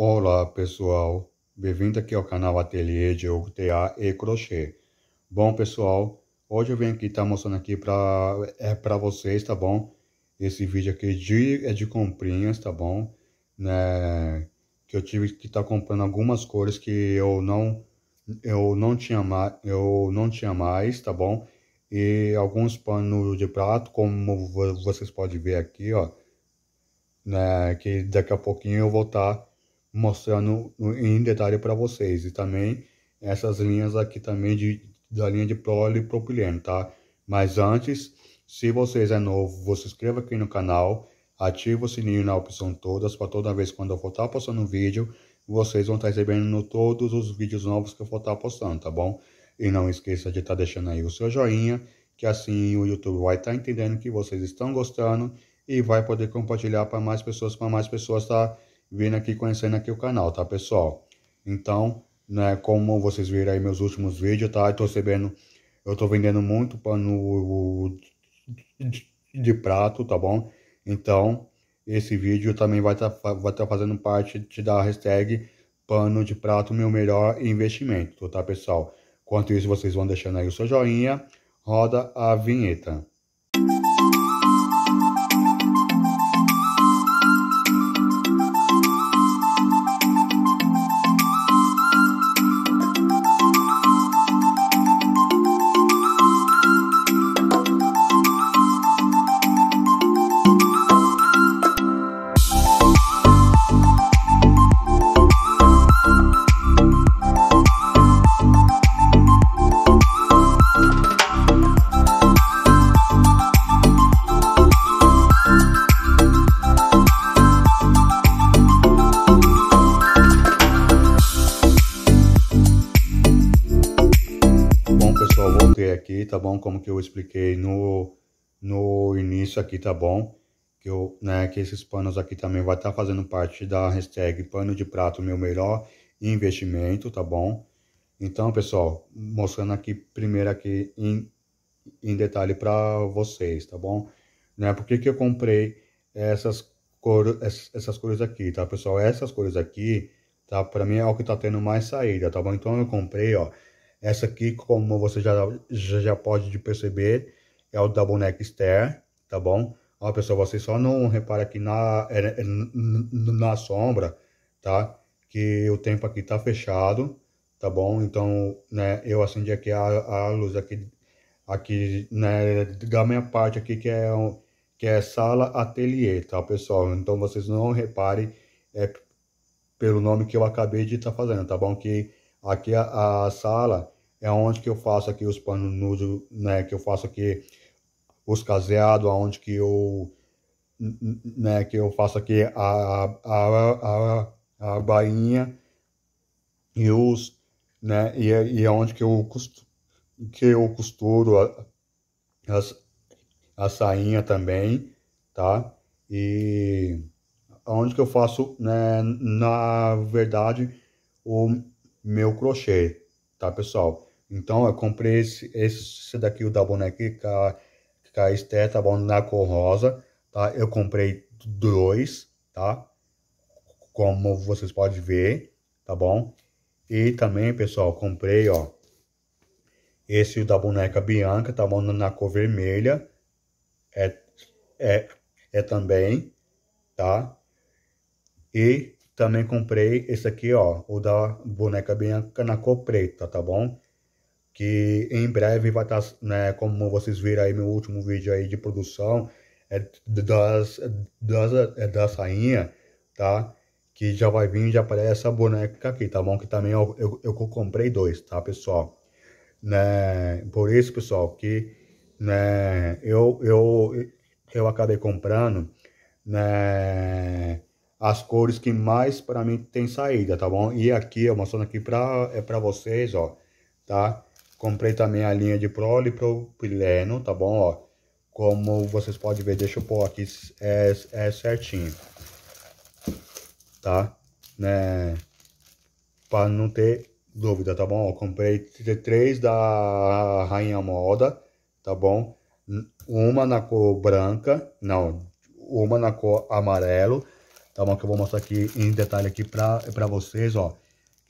Olá pessoal, bem-vindo aqui ao canal Ateliê de TA e Crochê. Bom pessoal, hoje eu venho aqui estar tá mostrando aqui para é para vocês, tá bom? Esse vídeo aqui de é de comprinhas, tá bom? Né? Que eu tive que estar tá comprando algumas cores que eu não eu não tinha mais, eu não tinha mais, tá bom? E alguns panos de prato, como vocês podem ver aqui, ó, né? Que daqui a pouquinho eu vou estar tá mostrando em detalhe para vocês. E também essas linhas aqui também de, da linha de prole propileno, tá? Mas antes, se vocês é novo, você se inscreva aqui no canal, ative o sininho na opção todas, para toda vez quando eu for estar tá postando um vídeo, vocês vão estar tá recebendo todos os vídeos novos que eu for estar tá postando, tá bom? E não esqueça de estar deixando aí o seu joinha, que assim o YouTube vai estar entendendo que vocês estão gostando e vai poder compartilhar para mais pessoas, para mais pessoas estar... Tá? vindo aqui conhecendo aqui o canal, tá pessoal? Então, né, como vocês viram aí meus últimos vídeos, tá? Eu tô recebendo, eu tô vendendo muito pano de prato, tá bom? Então, esse vídeo também vai estar tá, vai tá fazendo parte da hashtag pano de prato meu melhor investimento, tá pessoal? Enquanto isso, vocês vão deixando aí o seu joinha, roda a vinheta. Música como que eu expliquei no, no início aqui, tá bom? Que, eu, né, que esses panos aqui também vai estar tá fazendo parte da hashtag pano de prato meu melhor investimento, tá bom? Então, pessoal, mostrando aqui primeiro aqui em, em detalhe para vocês, tá bom? Né, por que, eu comprei essas, cores essas cores aqui, tá, pessoal? Essas cores aqui, tá, para mim é o que tá tendo mais saída, tá bom? Então eu comprei, ó, essa aqui, como você já, já, já pode perceber, é o da boneca Esther, tá bom? Ó, pessoal, você só não repara aqui na, é, é, na sombra, tá? Que o tempo aqui tá fechado, tá bom? Então, né, eu acendi aqui a, a luz aqui, aqui, né, da minha parte aqui, que é, que é sala ateliê, tá, pessoal? Então, vocês não reparem é, pelo nome que eu acabei de estar tá fazendo, tá bom? Que Aqui a, a sala é onde que eu faço aqui os panos nudos, né, que eu faço aqui os caseados, aonde que eu né, que eu faço aqui a, a, a, a, a bainha e os né, e, é, e aonde é onde que eu costuro, que eu costuro a, a, a sainha também, tá? E onde que eu faço, né, na verdade, o meu crochê, tá pessoal? Então eu comprei esse, esse daqui o da boneca que a Esté tá bom na cor rosa, tá? Eu comprei dois, tá? Como vocês podem ver, tá bom? E também, pessoal, comprei, ó, esse da boneca Bianca, tá bom? Na cor vermelha, é, é, é também, tá? E também comprei esse aqui, ó, o da boneca Bianca na cor preta, tá bom? Que em breve vai estar, tá, né, como vocês viram aí meu último vídeo aí de produção é, das, das, é, da sainha, tá? Que já vai vir, já aparece essa boneca aqui, tá bom? Que também eu, eu, eu comprei dois, tá, pessoal? Né, por isso, pessoal, que né, eu, eu, eu acabei comprando, né, as cores que mais para mim tem saída, tá bom? E aqui, eu mostrando aqui pra, é para vocês, ó, tá? Comprei também a linha de prolipropileno, tá bom, ó? Como vocês podem ver, deixa eu pôr aqui é, é certinho, tá? Né? Para não ter dúvida, tá bom? Ó, comprei três da Rainha Moda, tá bom? Uma na cor branca, não, uma na cor amarelo, Tá bom? Que eu vou mostrar aqui em detalhe aqui pra, pra vocês, ó.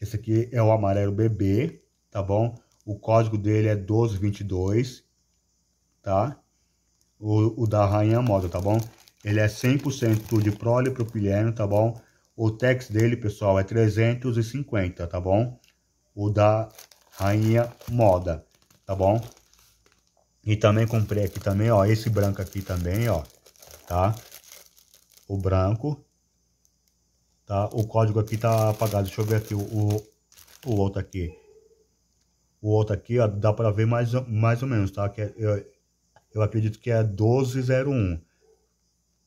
Esse aqui é o amarelo bebê, tá bom? O código dele é 1222, tá? O, o da Rainha Moda, tá bom? Ele é 100% de prole propileno, tá bom? O tex dele, pessoal, é 350, tá bom? O da Rainha Moda, tá bom? E também comprei aqui também, ó, esse branco aqui também, ó, tá? O branco, Tá? O código aqui tá apagado. Deixa eu ver aqui o, o, o outro aqui. O outro aqui, ó, dá para ver mais, mais ou menos, tá? Que é, eu, eu acredito que é 1201.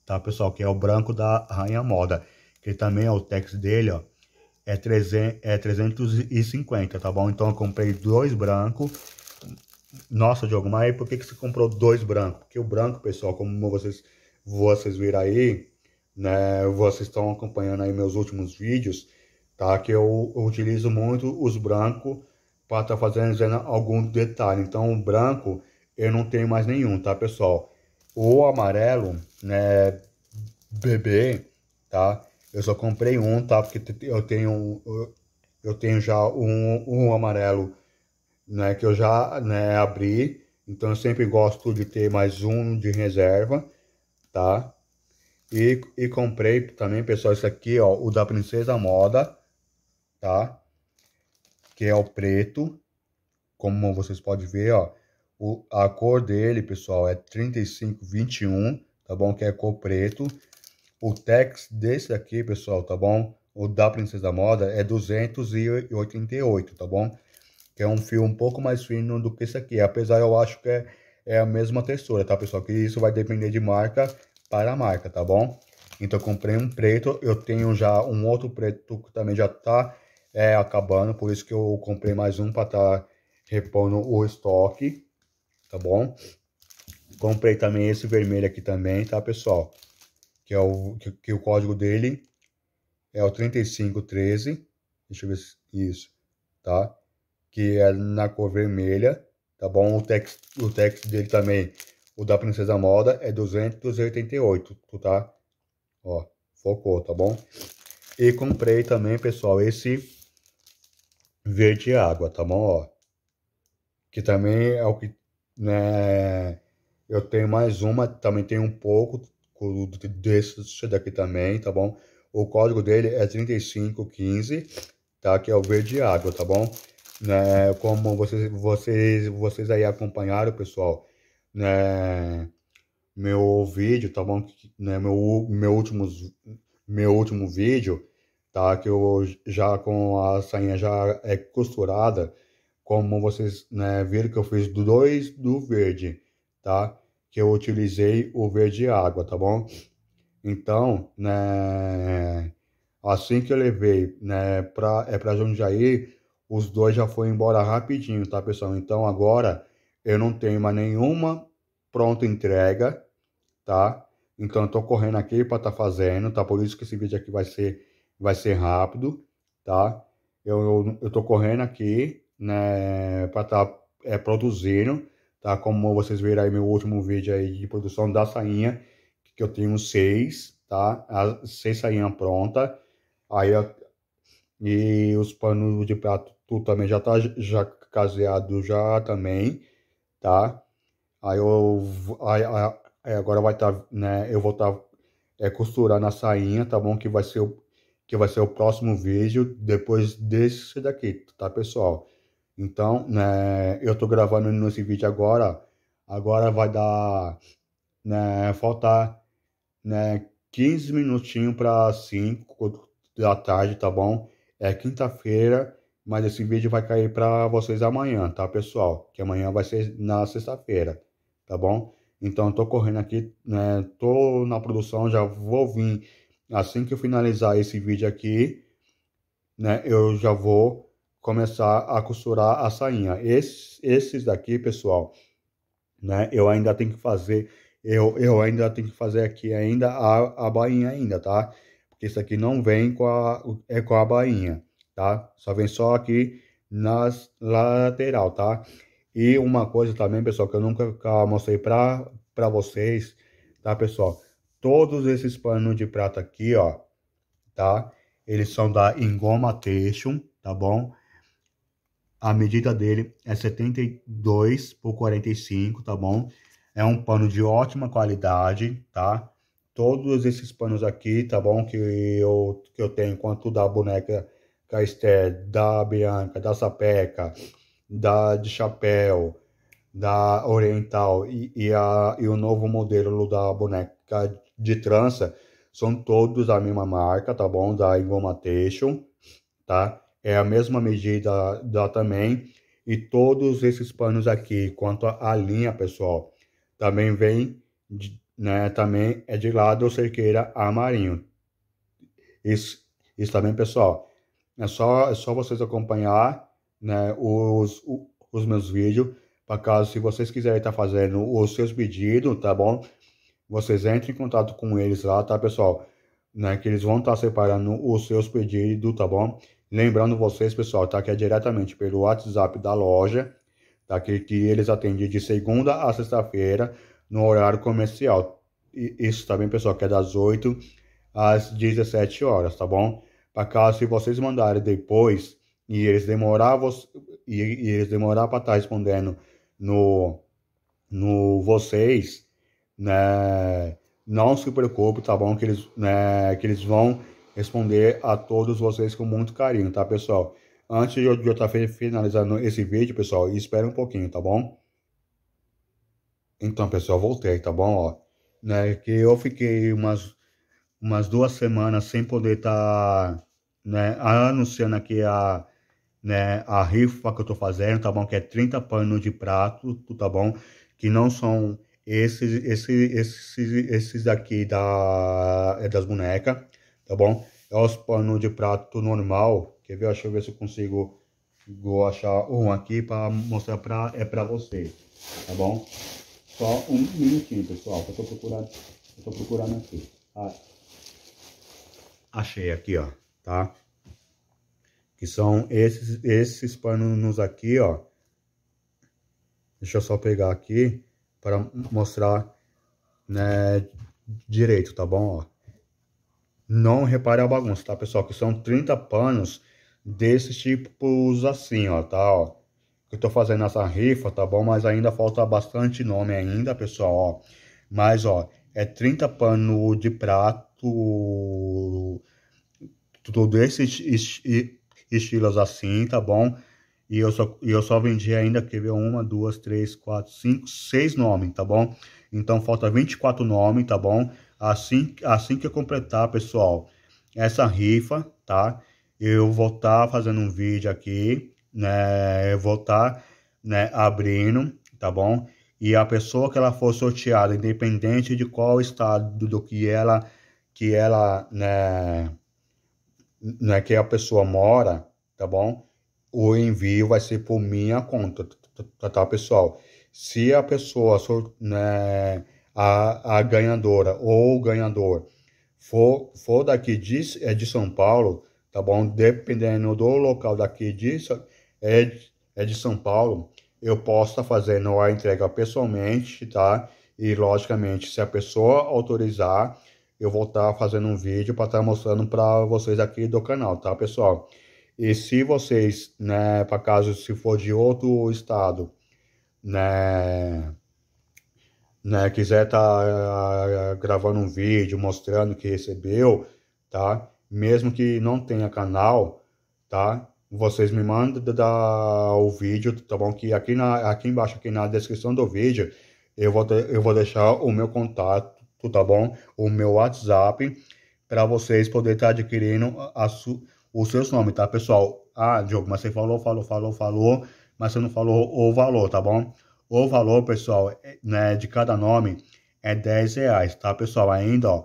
Tá, pessoal? Que é o branco da Rainha Moda. Que também é o tex dele, ó. É, 300, é 350, tá bom? Então eu comprei dois brancos. Nossa, Diogo, mas por que, que você comprou dois brancos? Porque o branco, pessoal, como vocês, vocês viram aí, né? Vocês estão acompanhando aí meus últimos vídeos, tá? Que eu, eu utilizo muito os brancos para estar tá fazendo algum detalhe. Então, o branco eu não tenho mais nenhum, tá, pessoal? O amarelo, né, bebê, tá? Eu só comprei um, tá? Porque eu tenho eu tenho já um, um amarelo, né, que eu já, né, abri. Então eu sempre gosto de ter mais um de reserva, tá? E, e comprei também, pessoal, esse aqui, ó, o da Princesa Moda, tá? Que é o preto, como vocês podem ver, ó. O, a cor dele, pessoal, é 3521, tá bom? Que é cor preto. O tex desse aqui, pessoal, tá bom? O da Princesa Moda é 288, tá bom? Que é um fio um pouco mais fino do que esse aqui. Apesar, eu acho que é, é a mesma textura, tá, pessoal? Que isso vai depender de marca para a marca, tá bom? Então eu comprei um preto, eu tenho já um outro preto que também já tá é, acabando, por isso que eu comprei mais um para estar tá repondo o estoque, tá bom? Comprei também esse vermelho aqui também, tá pessoal? Que é o, que, que o código dele é o 3513, deixa eu ver se, isso, tá? Que é na cor vermelha, tá bom? O texto, o texto dele também o da Princesa Moda é 288, tá? Ó, focou, tá bom? E comprei também, pessoal, esse verde água, tá bom? Ó, que também é o que, né? Eu tenho mais uma, também tem um pouco desse daqui também, tá bom? O código dele é 3515, tá? Que é o verde água, tá bom? Né, como vocês, vocês, vocês aí acompanharam, pessoal, né, meu vídeo, tá bom? Né, meu, meu, últimos, meu último vídeo, tá? Que eu já com a sainha já é costurada. Como vocês né, viram que eu fiz dois do verde, tá? Que eu utilizei o verde água, tá bom? Então, né, assim que eu levei, né, pra, é pra Jundiaí, os dois já foram embora rapidinho, tá, pessoal? Então, agora eu não tenho mais nenhuma pronta entrega, tá? Então eu tô correndo aqui para estar tá fazendo, tá? Por isso que esse vídeo aqui vai ser vai ser rápido, tá? Eu, eu, eu tô correndo aqui, né, para estar tá, é, produzindo, tá? Como vocês viram aí meu último vídeo aí de produção da sainha, que eu tenho seis, tá? As seis sainhas pronta. Aí eu, e os panos de prato também já tá já caseado já também, tá? Aí eu aí, aí agora vai estar, tá, né, eu vou estar tá, é, costurando a sainha, tá bom? Que vai ser o que vai ser o próximo vídeo depois desse daqui, tá, pessoal? Então, né, eu tô gravando nesse vídeo agora, agora vai dar né, faltar né 15 minutinhos para 5 da tarde, tá bom? É quinta-feira mas esse vídeo vai cair para vocês amanhã, tá, pessoal? Que amanhã vai ser na sexta-feira, tá bom? Então, eu tô correndo aqui, né? Tô na produção, já vou vir assim que eu finalizar esse vídeo aqui, né? Eu já vou começar a costurar a sainha. Esses, esses daqui, pessoal, né? Eu ainda tenho que fazer, eu, eu ainda tenho que fazer aqui ainda a, a bainha ainda, tá? Porque isso aqui não vem com a, é com a bainha tá? Só vem só aqui nas lateral, tá? E uma coisa também, pessoal, que eu nunca mostrei pra, pra vocês, tá, pessoal? Todos esses panos de prata aqui, ó, tá? Eles são da Ingoma Station, tá bom? A medida dele é 72 por 45, tá bom? É um pano de ótima qualidade, tá? Todos esses panos aqui, tá bom? Que eu, que eu tenho, quanto da boneca da Bianca, da Sapeca, da de Chapéu, da Oriental e, e, a, e o novo modelo da boneca de trança são todos da mesma marca, tá bom? Da Ingomatation, tá? É a mesma medida da também. E todos esses panos aqui, quanto à linha, pessoal, também vem, de, né? Também é de lado cerqueira amarinho, Isso, isso também, pessoal é só, é só vocês acompanhar né, os, os meus vídeos. Para caso, se vocês quiserem estar tá fazendo os seus pedidos, tá bom? Vocês entrem em contato com eles lá, tá, pessoal? Né, que eles vão estar tá separando os seus pedidos, tá bom? Lembrando vocês, pessoal, tá? Que é diretamente pelo WhatsApp da loja, tá? Que, que eles atendem de segunda a sexta-feira no horário comercial. E, isso, tá bem, pessoal? Que é das 8 às 17 horas, tá bom? para caso se vocês mandarem depois e eles demorar você, e, e, eles demorar para estar tá respondendo no no vocês, né? Não se preocupe, tá bom? Que eles, né, que eles vão responder a todos vocês com muito carinho, tá, pessoal? Antes de eu estar tá finalizando esse vídeo, pessoal, espera um pouquinho, tá bom? Então, pessoal, voltei, tá bom? Ó, né, que eu fiquei umas umas duas semanas sem poder estar tá, né, anunciando aqui a, né, a rifa que eu tô fazendo, tá bom? Que é 30 panos de prato, tá bom? Que não são esses, esses, esses, esses daqui da, é das bonecas, tá bom? É os panos de prato normal, quer ver? Deixa eu ver se eu consigo vou achar um aqui para mostrar para é para você, tá bom? Só um minutinho, pessoal, que eu tô procurando, eu tô procurando aqui. Ah, achei aqui, ó, tá? Que são esses, esses panos aqui, ó. Deixa eu só pegar aqui para mostrar, né, direito, tá bom, ó. Não repare a bagunça, tá, pessoal? Que são 30 panos desses tipos assim, ó, tá, ó. Eu tô fazendo essa rifa, tá bom? Mas ainda falta bastante nome ainda, pessoal, ó. Mas, ó, é 30 pano de prata tu tudo esses estilos assim, tá bom? E eu só, eu só vendi ainda, quer ver, uma, duas, três, quatro, cinco, seis nomes, tá bom? Então, falta 24 nomes, tá bom? Assim, assim que eu completar, pessoal, essa rifa, tá? Eu vou estar tá fazendo um vídeo aqui, né? Eu vou estar, tá, né, abrindo, tá bom? E a pessoa que ela for sorteada, independente de qual estado do que ela que ela, né, é que a pessoa mora, tá bom? O envio vai ser por minha conta, tá, pessoal? Se a pessoa, né, a, a ganhadora ou o ganhador for, for daqui de, é de São Paulo, tá bom? Dependendo do local daqui de, é, é de São Paulo, eu posso estar tá fazendo a entrega pessoalmente, tá? E, logicamente, se a pessoa autorizar, eu vou estar tá fazendo um vídeo para estar tá mostrando para vocês aqui do canal, tá, pessoal? E se vocês, né, para caso se for de outro estado, né, né, quiser tá eh, gravando um vídeo mostrando que recebeu, tá? Mesmo que não tenha canal, tá? Vocês me mandam da, o vídeo, tá bom? Que aqui, na, aqui embaixo, aqui na descrição do vídeo, eu vou, eu vou deixar o meu contato tá bom? O meu WhatsApp para vocês poderem estar tá adquirindo a, a su, os seus nomes, tá, pessoal? Ah, Diogo, mas você falou, falou, falou, falou, mas você não falou o valor, tá bom? O valor, pessoal, é, né, de cada nome é 10 reais, tá, pessoal? Ainda, ó,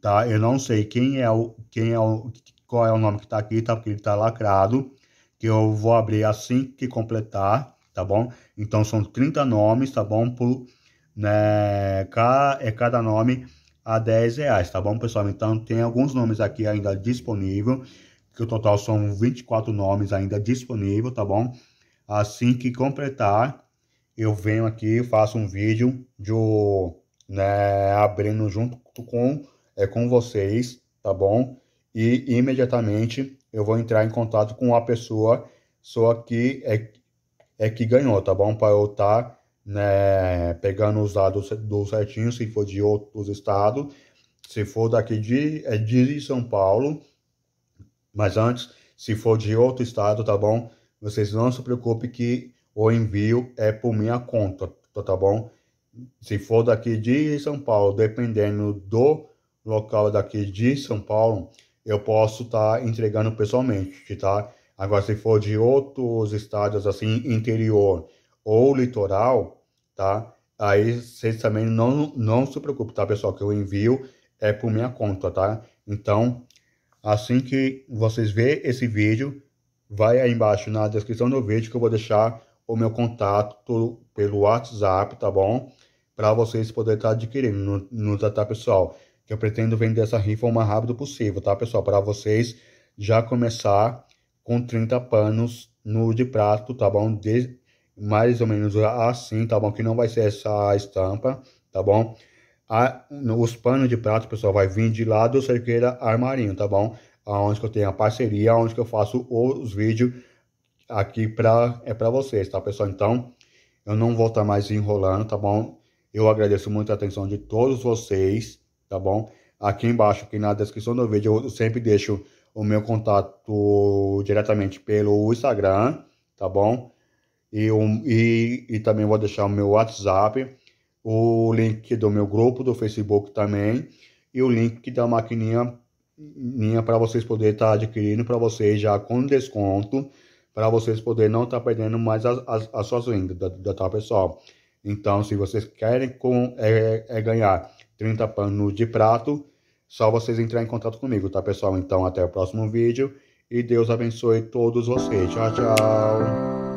tá? Eu não sei quem é o, quem é o, qual é o nome que tá aqui, tá? Porque ele tá lacrado, que eu vou abrir assim que completar, tá bom? Então, são 30 nomes, tá bom? Por, né? É cada nome a 10 reais, tá bom, pessoal? Então, tem alguns nomes aqui ainda disponível, que o total são 24 nomes ainda disponível, tá bom? Assim que completar, eu venho aqui, faço um vídeo de, né, abrindo junto com, é, com vocês, tá bom? E imediatamente eu vou entrar em contato com a pessoa, só que é, é que ganhou, tá bom? Para eu estar tá, né, pegando os dados do certinho, se for de outros estados, se for daqui de, é de São Paulo, mas antes, se for de outro estado, tá bom? Vocês não se preocupem que o envio é por minha conta, tá, tá bom? Se for daqui de São Paulo, dependendo do local daqui de São Paulo, eu posso estar tá entregando pessoalmente, tá? Agora, se for de outros estados, assim, interior ou litoral, tá? Aí vocês também não, não se preocupem, tá, pessoal? Que eu envio é por minha conta, tá? Então, assim que vocês verem esse vídeo, vai aí embaixo na descrição do vídeo que eu vou deixar o meu contato pelo WhatsApp, tá bom? Para vocês poderem estar tá adquirindo, no, tá, tá, pessoal? Que eu pretendo vender essa rifa o mais rápido possível, tá, pessoal? Para vocês já começar com 30 panos no de prato, tá bom? mais ou menos assim, tá bom? Que não vai ser essa estampa, tá bom? A, os panos de prato, pessoal, vai vir de lá do Cerqueira Armarinho, tá bom? Onde que eu tenho a parceria, onde que eu faço os vídeos aqui pra, é pra vocês, tá, pessoal? Então, eu não vou estar tá mais enrolando, tá bom? Eu agradeço muito a atenção de todos vocês, tá bom? Aqui embaixo, aqui na descrição do vídeo, eu sempre deixo o meu contato diretamente pelo Instagram, tá bom? e, um, e, e também vou deixar o meu WhatsApp, o link do meu grupo do Facebook também e o link da maquininha para vocês poderem estar tá adquirindo para vocês já com desconto, para vocês poderem não estar tá perdendo mais as, as, as suas vendas, da, da, tá, pessoal? Então, se vocês querem com, é, é ganhar 30 panos de prato, só vocês entrar em contato comigo, tá, pessoal? Então, até o próximo vídeo e Deus abençoe todos vocês. Tchau, tchau!